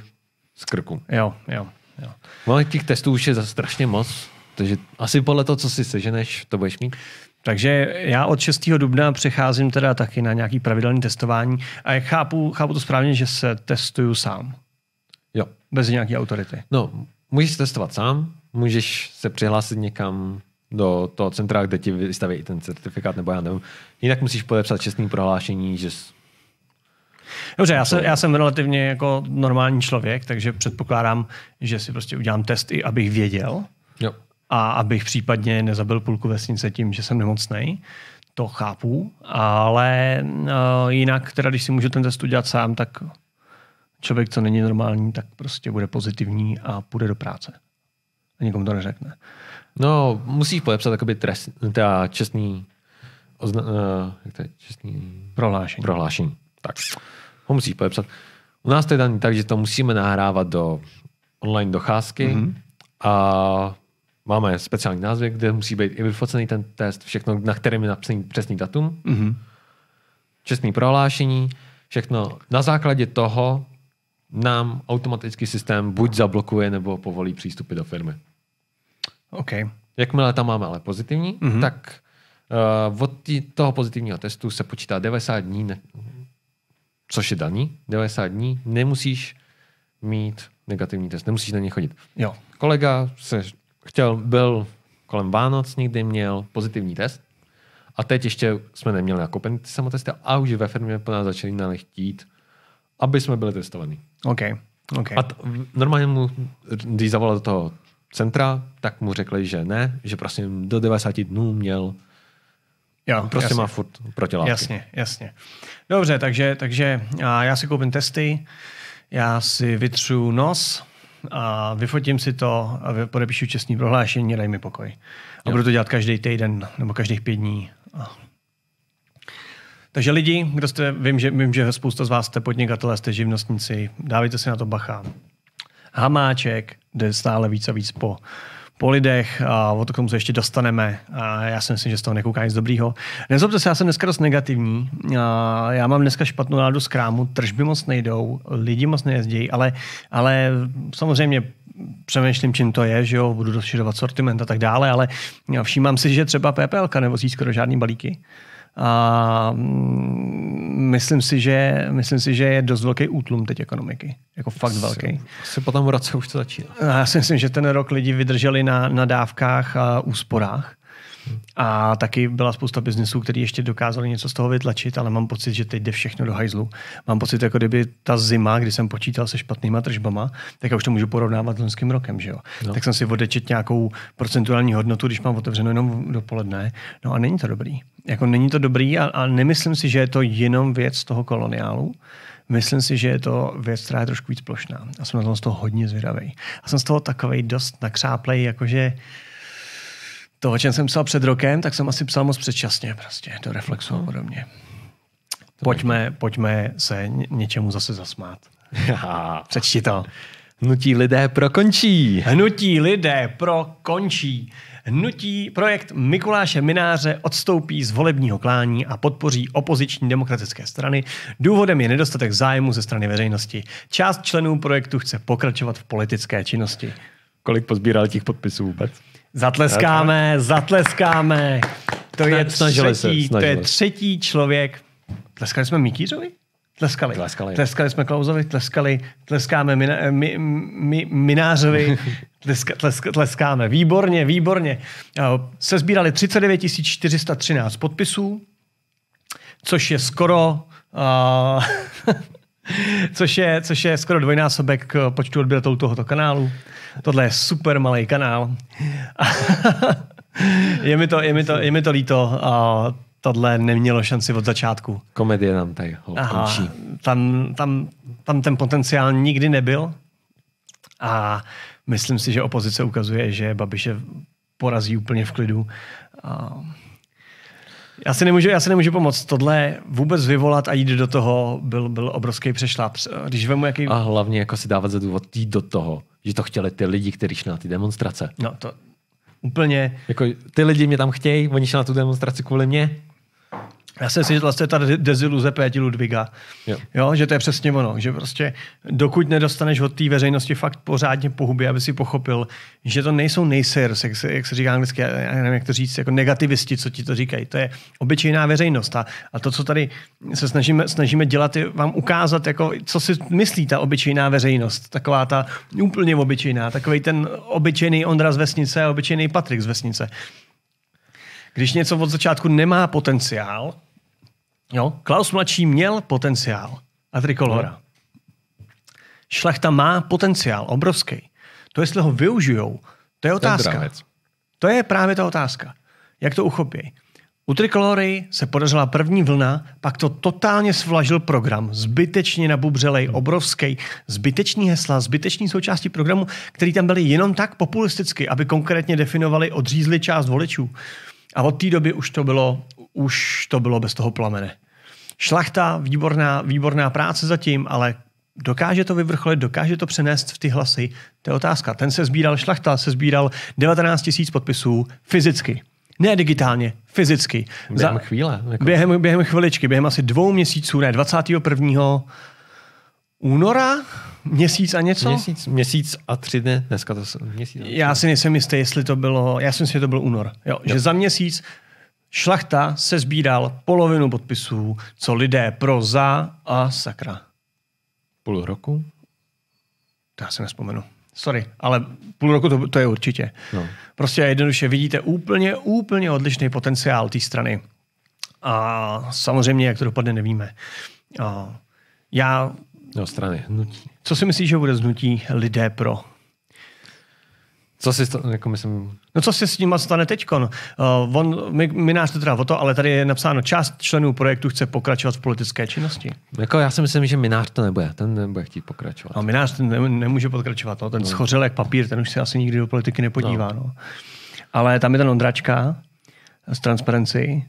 z krku. Jo, jo, jo. No, těch testů už je za strašně moc, takže asi podle toho, co si seženeš, to budeš mít. Takže já od 6. dubna přecházím teda taky na nějaký pravidelný testování a chápu, chápu to správně, že se testuju sám. Jo. Bez nějaké autority. No, můžeš testovat sám, můžeš se přihlásit někam do toho centra, kde ti vystaví ten certifikát, nebo já nevím. Jinak musíš podepsat čestný prohlášení, že jsi Dobře, já jsem, jako- já jsem relativně jako normální člověk, takže předpokládám, že si prostě udělám test i abych věděl jo. a abych případně nezabil půlku vesnice tím, že jsem nemocný. To chápu, ale uh, jinak teda, když si můžu ten test udělat sám, tak člověk, co není normální, tak prostě bude pozitivní a půjde do práce. A nikomu to neřekne. No, musíš podepsat takový trest, teda čestný, ozna, uh, jak to je, čestný prohlášení. prohlášení. Tak, ho musíš podepsat. U nás to je daný tak, že to musíme nahrávat do online docházky mm-hmm. a máme speciální názvy, kde musí být i vyfocený ten test, všechno, na kterém je napsaný přesný datum, mm-hmm. čestný prohlášení, všechno. Na základě toho nám automatický systém buď zablokuje nebo povolí přístupy do firmy. OK. Jakmile tam máme ale pozitivní, mm-hmm. tak uh, od tí, toho pozitivního testu se počítá 90 dní, ne, což je daný, 90 dní, nemusíš mít negativní test, nemusíš na ně chodit. Jo. Kolega se chtěl, byl kolem Vánoc, někdy měl pozitivní test a teď ještě jsme neměli nakoupený ty samotesty a už ve firmě po nás začali chtít aby jsme byli testovaní. Okay. Okay. A t- normálně mu, když zavolal do toho centra, tak mu řekli, že ne, že prostě do 90 dnů měl Jo, prostě jasně. má furt protilátky. Jasně, jasně. Dobře, takže, takže já si koupím testy, já si vytřu nos, a vyfotím si to a podepíšu čestní prohlášení a daj mi pokoj. A jo. budu to dělat každý týden nebo každých pět dní. Takže lidi, kdo jste, vím, že, vím, že spousta z vás jste podnikatelé, jste živnostníci, dávejte si na to bacha. Hamáček jde stále víc a víc po po lidech, a o to k se ještě dostaneme. A já si myslím, že z toho nekouká nic dobrýho. Nezlobte se, já jsem dneska dost negativní. A já mám dneska špatnou náladu z krámu, tržby moc nejdou, lidi moc nejezdí, ale, ale samozřejmě přemýšlím, čím to je, že jo, budu rozšiřovat sortiment a tak dále, ale všímám si, že třeba PPLka nevozí skoro žádný balíky. A mm, myslím si, že, myslím si, že je dost velký útlum teď ekonomiky. Jako fakt velký. Asi po tom roce už to začíná. A já si myslím, že ten rok lidi vydrželi na, na dávkách a úsporách. A taky byla spousta biznisů, který ještě dokázali něco z toho vytlačit, ale mám pocit, že teď jde všechno do hajzlu. Mám pocit, jako kdyby ta zima, kdy jsem počítal se špatnýma tržbama, tak já už to můžu porovnávat s loňským rokem, že jo? No. Tak jsem si odečet nějakou procentuální hodnotu, když mám otevřeno jenom dopoledne. No a není to dobrý. Jako není to dobrý a, a nemyslím si, že je to jenom věc toho koloniálu. Myslím si, že je to věc, která je trošku víc plošná. A jsem na tom z toho hodně zvědavý. A jsem z toho takový dost nakřáplej, jakože to, o čem jsem psal před rokem, tak jsem asi psal moc předčasně prostě, do reflexu a hmm. podobně. Pojďme, pojďme se něčemu zase zasmát. *laughs* Přečti to. Hnutí lidé prokončí. Hnutí lidé prokončí. Hnutí projekt Mikuláše Mináře odstoupí z volebního klání a podpoří opoziční demokratické strany. Důvodem je nedostatek zájmu ze strany veřejnosti. Část členů projektu chce pokračovat v politické činnosti. Kolik pozbíral těch podpisů vůbec? Zatleskáme, zatleskáme. To je, třetí, se, to je třetí člověk. Tleskali jsme Mikýřovi? Tleskali. Tleskali. Tleskali jsme Klausovi, tleskali, tleskáme mina, eh, mi, mi, Minářovi, *laughs* tleska, tleska, tleskáme. Výborně, výborně. Se sbírali 39 413 podpisů, což je skoro... Uh, *laughs* což, je, což je skoro dvojnásobek k počtu odběratelů tohoto kanálu. Tohle je super malý kanál. *laughs* je, mi to, je, mi to, je mi to líto. Uh, tohle nemělo šanci od začátku. Komedie nám tady ho Aha, končí. Tam, tam, tam ten potenciál nikdy nebyl a myslím si, že opozice ukazuje, že Babiše porazí úplně v klidu. A já si nemůžu, já si nemůžu pomoct. Tohle vůbec vyvolat a jít do toho byl, byl obrovský přešlap. Když vemu, jaký... A hlavně jako si dávat za důvod jít do toho, že to chtěli ty lidi, kteří šli na ty demonstrace. No to úplně... Jako ty lidi mě tam chtějí, oni šli na tu demonstraci kvůli mě, já jsem si vlastně ta deziluze Péti Ludviga, jo. jo. že to je přesně ono, že prostě dokud nedostaneš od té veřejnosti fakt pořádně pohuby, aby si pochopil, že to nejsou nejsers, jak se, jak se říká anglicky, já nevím, jak to říct, jako negativisti, co ti to říkají, to je obyčejná veřejnost a, a to, co tady se snažíme, snažíme dělat, je vám ukázat, jako, co si myslí ta obyčejná veřejnost, taková ta úplně obyčejná, takový ten obyčejný Ondra z vesnice a obyčejný Patrik z vesnice. Když něco od začátku nemá potenciál, Jo? Klaus mladší měl potenciál a trikolora. No. Šlachta má potenciál, obrovský. To, jestli ho využijou, to je otázka. To je právě ta otázka. Jak to uchopí? U Trikolory se podařila první vlna, pak to totálně svlažil program, zbytečně nabubřelej, hmm. obrovský, zbytečný hesla, zbytečný součástí programu, který tam byly jenom tak populisticky, aby konkrétně definovali, odřízli část voličů. A od té doby už to bylo už to bylo bez toho plamene. Šlachta, výborná, výborná práce zatím, ale dokáže to vyvrcholit, dokáže to přenést v ty hlasy, to je otázka. Ten se sbíral, šlachta se sbíral 19 000 podpisů fyzicky. Ne digitálně, fyzicky. Během Za, chvíle. Jako... Během, během chviličky, během asi dvou měsíců, ne, 21. února, Měsíc a něco? Měsíc, měsíc a tři dny. Dneska to jsou měsíc. Já si nejsem jistý, jestli to bylo, já si myslím, že to byl únor. Jo, jo. Že za měsíc Šlachta se sbíral polovinu podpisů, co lidé pro za a sakra. Půl roku? To já si nespomenu. Sorry, ale půl roku to, to je určitě. No. Prostě jednoduše vidíte úplně, úplně odlišný potenciál té strany. A samozřejmě, jak to dopadne, nevíme. A já... No, strany hnutí. Co si myslíš, že bude znutí lidé pro? Co si, jako myslím... No co si s ním stane teďkon? Uh, on, my, my nás to teda o to, ale tady je napsáno, část členů projektu chce pokračovat v politické činnosti. Jako já si myslím, že Minář to nebude, ten nebude chtít pokračovat. No Minář ten ne, nemůže pokračovat, no. ten no. schořel jak papír, ten už se asi nikdy do politiky nepodívá. No. No. Ale tam je ten Ondračka z Transparency,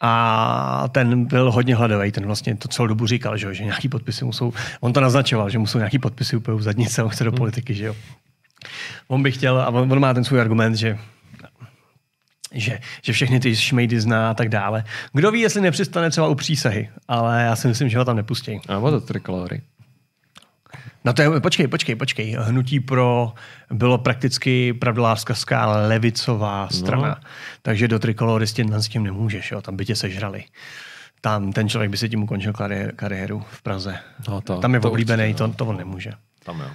a ten byl hodně hladový, ten vlastně to celou dobu říkal, že, jo, že nějaký podpisy musou, on to naznačoval, že musou nějaký podpisy úplně v zadnice, on chce do hmm. politiky, že jo. On by chtěl, a on, on má ten svůj argument, že že, že všechny ty šmejdy zná a tak dále. Kdo ví, jestli nepřistane třeba u přísahy, ale já si myslím, že ho tam nepustí. A to trikolory. No to je, počkej, počkej, počkej. Hnutí pro bylo prakticky pravdolářská levicová no. strana. No. Takže do trikolory s tím, s tím nemůžeš, jo? tam by tě sežrali. Tam ten člověk by si tím ukončil kariéru v Praze. No to, tam je to oblíbený, určitě, to, no. to on nemůže. Tam jo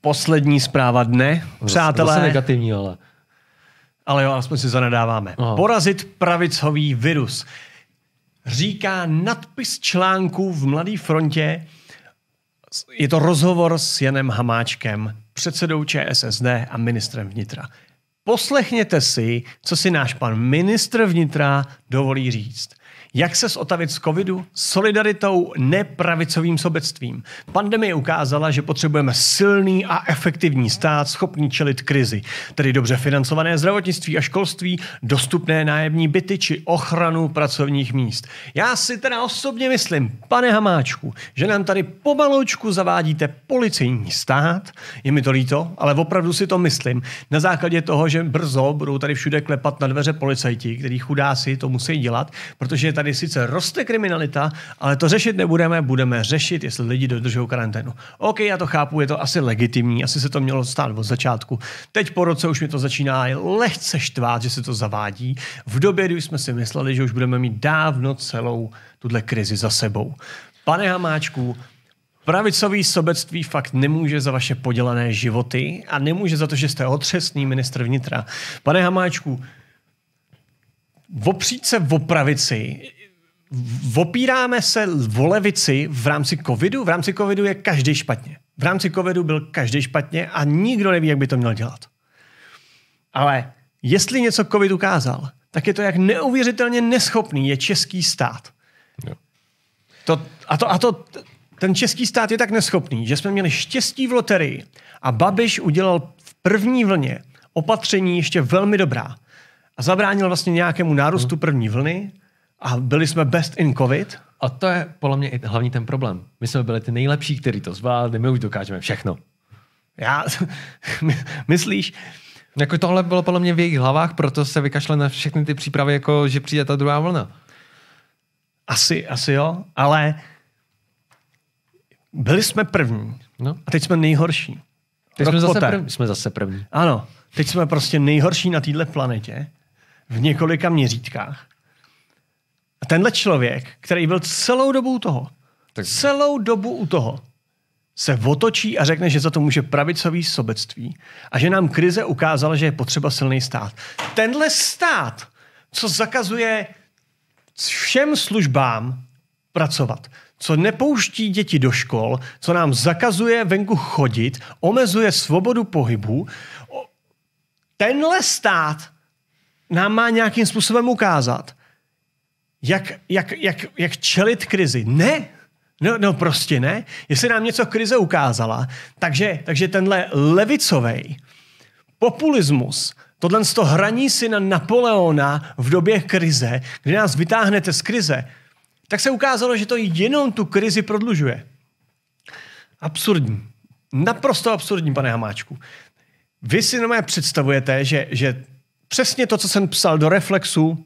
poslední zpráva dne, přátelé. Zase negativní, ale... Ale jo, aspoň si zanedáváme. Aha. Porazit pravicový virus. Říká nadpis článku v Mladé frontě. Je to rozhovor s Janem Hamáčkem, předsedou ČSSD a ministrem vnitra. Poslechněte si, co si náš pan ministr vnitra dovolí říct. Jak se zotavit z covidu? Solidaritou, nepravicovým sobectvím. Pandemie ukázala, že potřebujeme silný a efektivní stát, schopný čelit krizi. Tedy dobře financované zdravotnictví a školství, dostupné nájemní byty či ochranu pracovních míst. Já si teda osobně myslím, pane Hamáčku, že nám tady pomaloučku zavádíte policejní stát. Je mi to líto, ale opravdu si to myslím. Na základě toho, že brzo budou tady všude klepat na dveře policajti, který chudáci to musí dělat, protože je tady tady sice roste kriminalita, ale to řešit nebudeme, budeme řešit, jestli lidi dodržují karanténu. OK, já to chápu, je to asi legitimní, asi se to mělo stát od začátku. Teď po roce už mi to začíná lehce štvát, že se to zavádí. V době, kdy jsme si mysleli, že už budeme mít dávno celou tuhle krizi za sebou. Pane Hamáčku, Pravicový sobectví fakt nemůže za vaše podělané životy a nemůže za to, že jste otřesný ministr vnitra. Pane Hamáčku, opřít se o pravici, opíráme se o levici v rámci covidu. V rámci covidu je každý špatně. V rámci covidu byl každý špatně a nikdo neví, jak by to měl dělat. Ale jestli něco covid ukázal, tak je to, jak neuvěřitelně neschopný je český stát. Jo. To, a to, a to, ten český stát je tak neschopný, že jsme měli štěstí v loterii a Babiš udělal v první vlně opatření ještě velmi dobrá a zabránil vlastně nějakému nárůstu hmm. první vlny a byli jsme best in covid. A to je podle mě i hlavní ten problém. My jsme byli ty nejlepší, který to zvládli, my už dokážeme všechno. Já, *laughs* myslíš? Jako tohle bylo podle mě v jejich hlavách, proto se vykašle na všechny ty přípravy, jako že přijde ta druhá vlna. Asi, asi jo, ale byli jsme první no. a teď jsme nejhorší. Teď jsme zase, první. jsme zase první. Ano, teď jsme prostě nejhorší na této planetě v několika měřítkách. A tenhle člověk, který byl celou dobu u toho, tak... celou dobu u toho, se otočí a řekne, že za to může pravicový sobectví a že nám krize ukázala, že je potřeba silný stát. Tenhle stát, co zakazuje všem službám pracovat, co nepouští děti do škol, co nám zakazuje venku chodit, omezuje svobodu pohybu, tenhle stát nám má nějakým způsobem ukázat, jak, jak, jak, jak čelit krizi. Ne, No, no prostě ne. Jestli nám něco krize ukázala, takže, takže tenhle levicový populismus, tohle z toho hraní si na Napoleona v době krize, kdy nás vytáhnete z krize, tak se ukázalo, že to jenom tu krizi prodlužuje. Absurdní. Naprosto absurdní, pane Hamáčku. Vy si normálně představujete, že, že přesně to, co jsem psal do Reflexu,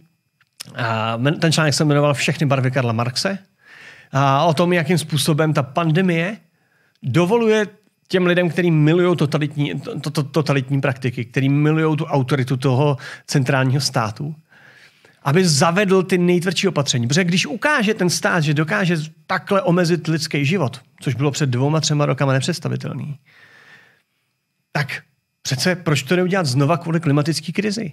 a ten článek se jmenoval Všechny barvy Karla Marxe, a o tom, jakým způsobem ta pandemie dovoluje těm lidem, kteří milují totalitní, to, to, totalitní praktiky, kteří milují tu autoritu toho centrálního státu, aby zavedl ty nejtvrdší opatření. Protože když ukáže ten stát, že dokáže takhle omezit lidský život, což bylo před dvouma, třema rokama nepředstavitelný, tak Přece proč to neudělat znova kvůli klimatické krizi?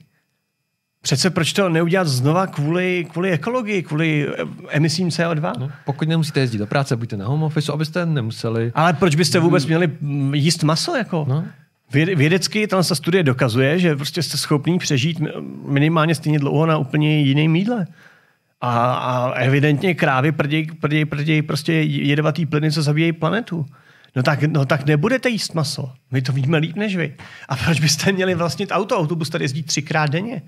Přece proč to neudělat znova kvůli, kvůli ekologii, kvůli emisím CO2? No, pokud nemusíte jezdit do práce, buďte na home office, abyste nemuseli... Ale proč byste vůbec měli mm, jíst maso? Jako? No. Vědecky tam se studie dokazuje, že prostě jste schopný přežít minimálně stejně dlouho na úplně jiné mídle. A, a evidentně krávy prdějí prděj, prděj prostě jedovatý plyny, co zabíjejí planetu. No tak, no tak nebudete jíst maso. My to víme líp než vy. A proč byste měli vlastnit auto? Autobus tady jezdí třikrát denně.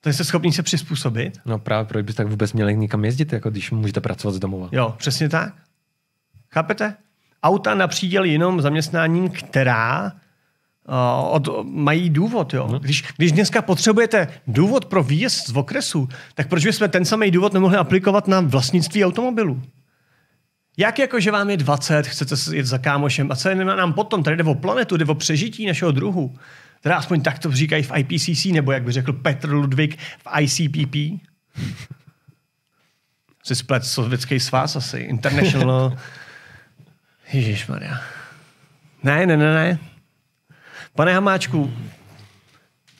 To jste schopni se přizpůsobit? No právě, proč byste tak vůbec měli nikam jezdit, jako když můžete pracovat z domova? Jo, přesně tak. Chápete? Auta napříděl jenom zaměstnáním, která uh, od, mají důvod. Jo? No. Když, když dneska potřebujete důvod pro výjezd z okresu, tak proč bychom ten samý důvod nemohli aplikovat na vlastnictví automobilů? Jak jako, že vám je 20, chcete jít za kámošem a co je nám potom? Tady jde o planetu, jde o přežití našeho druhu. Teda aspoň tak to říkají v IPCC, nebo jak by řekl Petr Ludvík v ICPP. *laughs* Jsi splet sovětský svaz asi, International. *laughs* Ježíš Maria. Ne, ne, ne, ne. Pane Hamáčku,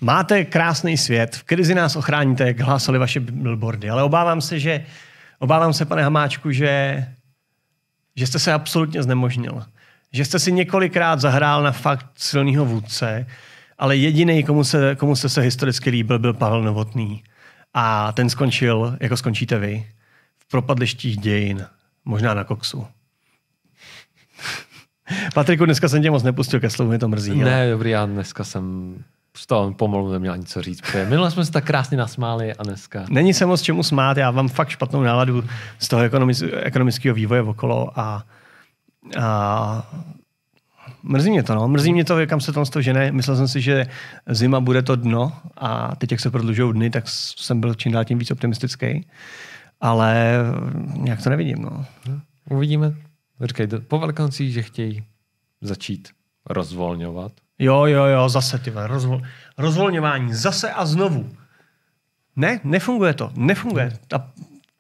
máte krásný svět, v krizi nás ochráníte, jak hlásali vaše billboardy, ale obávám se, že Obávám se, pane Hamáčku, že že jste se absolutně znemožnil. Že jste si několikrát zahrál na fakt silného vůdce, ale jediný, komu, se, komu jste se historicky líbil, byl Pavel Novotný. A ten skončil, jako skončíte vy, v propadlištích dějin, možná na koksu. *laughs* Patriku, dneska jsem tě moc nepustil ke slovu, mě to mrzí. Ne, ale... dobrý, já dneska jsem z toho pomalu neměl nic co říct. Minule jsme se tak krásně nasmáli a dneska... Není se moc čemu smát, já mám fakt špatnou náladu z toho ekonomického vývoje okolo a, a mrzí mě to, no. Mrzí mě to, kam se to z toho žene. Myslel jsem si, že zima bude to dno a teď, jak se prodlužují dny, tak jsem byl čím dál tím víc optimistický. Ale nějak to nevidím, no. Uvidíme. Říkají po Velkanocích, že chtějí začít Rozvolňovat? Jo, jo, jo, zase ty rozvol, rozvolňování, zase a znovu. Ne, nefunguje to, nefunguje. Ta,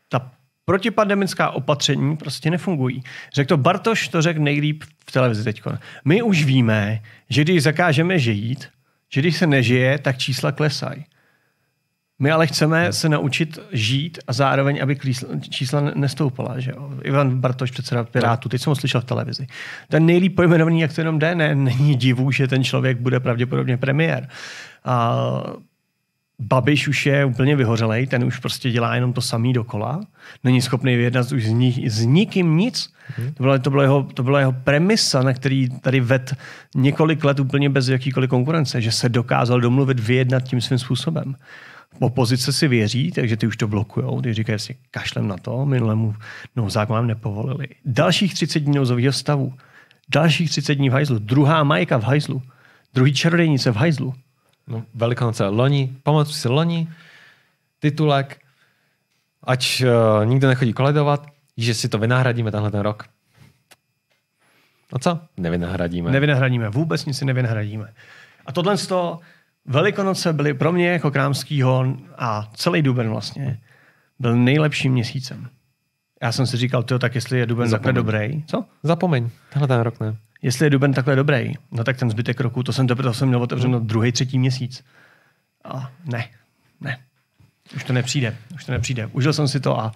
ta protipandemická opatření prostě nefungují. Řekl to Bartoš, to řekl nejlíp v televizi teď. My už víme, že když zakážeme žít, že když se nežije, tak čísla klesají. My ale chceme se naučit žít a zároveň, aby čísla nestoupala. Že jo? Ivan Bartoš, předseda Pirátů, teď jsem ho slyšel v televizi. Ten nejlíp pojmenovaný, jak to jenom jde, ne, není divu, že ten člověk bude pravděpodobně premiér. A Babiš už je úplně vyhořelej, ten už prostě dělá jenom to samý dokola. Není schopný vyjednat už z, ní, s nikým nic. Mm-hmm. To, bylo to, bylo jeho, to bylo jeho premisa, na který tady ved několik let úplně bez jakýkoliv konkurence, že se dokázal domluvit, vyjednat tím svým způsobem. Opozice si věří, takže ty už to blokujou, ty říkají si kašlem na to, minulému no, zákon vám nepovolili. Dalších 30 dní nouzového stavu, dalších 30 dní v hajzlu, druhá majka v hajzlu, druhý čarodějnice v hajzlu. No, Velikonoce loni, pomoc si loni, titulek, ať uh, eh, nikdo nechodí koledovat, že si to vynahradíme tenhle ten rok. No co? Nevynahradíme. Nevynahradíme, vůbec nic si nevynahradíme. A tohle z toho, Velikonoce byly pro mě jako krámskýho a celý duben vlastně byl nejlepším měsícem. Já jsem si říkal, to tak jestli je duben Zapomeň. takhle dobrý, co? Zapomeň, tenhle ten rok ne. Jestli je duben takhle dobrý, no tak ten zbytek roku, to jsem teprve jsem měl otevřeno hmm. druhý, třetí měsíc. A ne, ne. Už to nepřijde, už to nepřijde. Užil jsem si to a...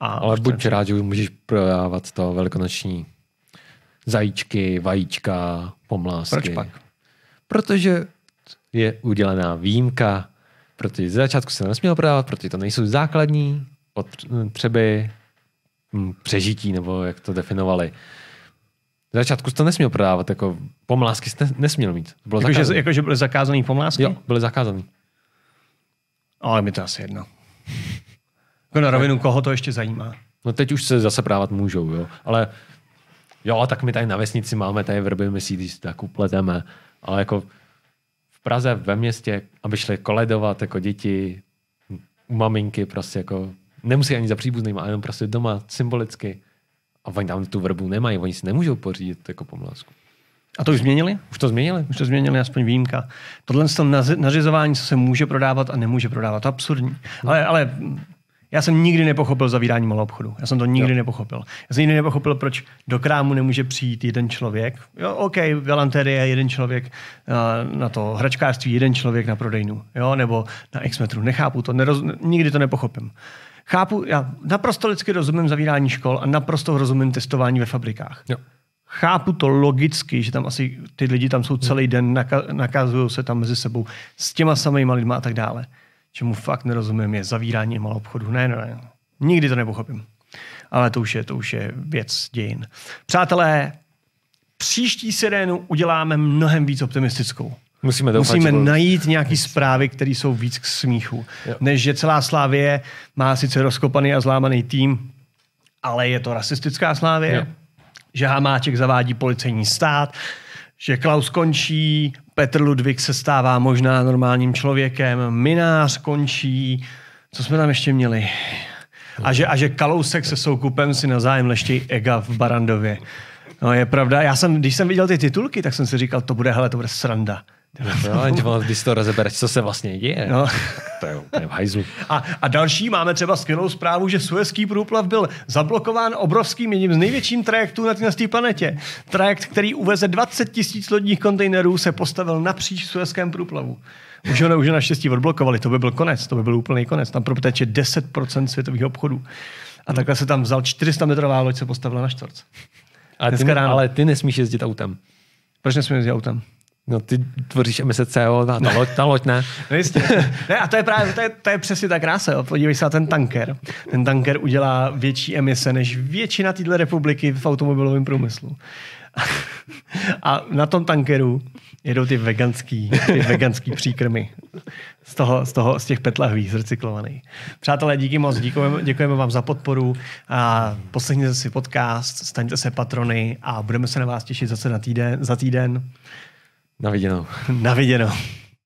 a Ale buď nepřijde. rád, že můžeš prodávat to velikonoční zajíčky, vajíčka, pomlásky. Proč pak? Protože je udělená výjimka, protože ze začátku se nesmělo prodávat, protože to nejsou základní potřeby hm, přežití, nebo jak to definovali. Ze začátku to nesměl prodávat, jako pomlásky jste nesměl mít. Bylo jako, že, jako, že byly zakázané pomlásky? Jo, byly zakázané. Ale mi to asi jedno. Jako na rovinu, koho to ještě zajímá? No teď už se zase právat můžou, jo. Ale jo, tak my tady na vesnici máme tady vrby, my si tak upleteme. Ale jako Praze, ve městě, aby šli koledovat jako děti, u maminky prostě jako, nemusí ani za příbuzným, ale jenom prostě doma symbolicky. A oni tam tu vrbu nemají, oni si nemůžou pořídit jako pomlásku. A to už změnili? Už to změnili? Už to změnili, aspoň výjimka. Tohle to nařizování, co se může prodávat a nemůže prodávat, absurdní. Ale, ale já jsem nikdy nepochopil zavírání malou obchodu. Já jsem to nikdy jo. nepochopil. Já jsem nikdy nepochopil, proč do krámu nemůže přijít jeden člověk. Jo, OK, galanterie, jeden člověk eh, na to hračkářství, jeden člověk na prodejnu, jo, nebo na x metru. Nechápu to, neroz, nikdy to nepochopím. Chápu, já naprosto lidsky rozumím zavírání škol a naprosto rozumím testování ve fabrikách. Jo chápu to logicky, že tam asi ty lidi tam jsou hmm. celý den, nakazují se tam mezi sebou s těma samými lidmi a tak dále čemu fakt nerozumím, je zavírání malou obchodu. Ne, ne, ne. Nikdy to nepochopím. Ale to už je, to už je věc dějin. Přátelé, příští sirénu uděláme mnohem víc optimistickou. Musíme, doufat, Musíme budou... najít nějaké zprávy, které jsou víc k smíchu. Jo. Než že celá Slávě má sice rozkopaný a zlámaný tým, ale je to rasistická Slávě, jo. že Hamáček zavádí policejní stát, že Klaus končí, Petr Ludvík se stává možná normálním člověkem, minář končí, co jsme tam ještě měli? A že, a že Kalousek se Soukupem si zájem leští ega v Barandově. No je pravda, já jsem, když jsem viděl ty titulky, tak jsem si říkal, to bude, hele, to bude sranda. No, ale když to rozebereš, co se vlastně děje. No. To je úplně v hajzlu. A, a další máme třeba skvělou zprávu, že Suezký průplav byl zablokován obrovským jedním z největším trajektů na té planetě. Trajekt, který uveze 20 tisíc lodních kontejnerů, se postavil napříč Suezkém průplavu. Už ho, už ho naštěstí odblokovali, to by byl konec, to by byl úplný konec. Tam proteče 10% světových obchodů. A takhle se tam vzal 400-metrová loď, se postavila na čtvrt. Ale ty, ale ty nesmíš jezdit autem. Proč nesmíš jezdit autem? No ty tvoříš emise co ta, ta loď, ta no, loď ne. *laughs* no jistě. Ne, a to je právě, to je, to je přesně ta krása. Jo. Podívej se na ten tanker. Ten tanker udělá větší emise než většina této republiky v automobilovém průmyslu. A na tom tankeru jedou ty veganský, ty veganský příkrmy z, toho, z, toho, z těch petlahví zrecyklovaných. Přátelé, díky moc, děkujeme, děkujeme vám za podporu. A poslední si podcast, staňte se patrony a budeme se na vás těšit zase na týden, za týden. Naviděnou. Naviděnou.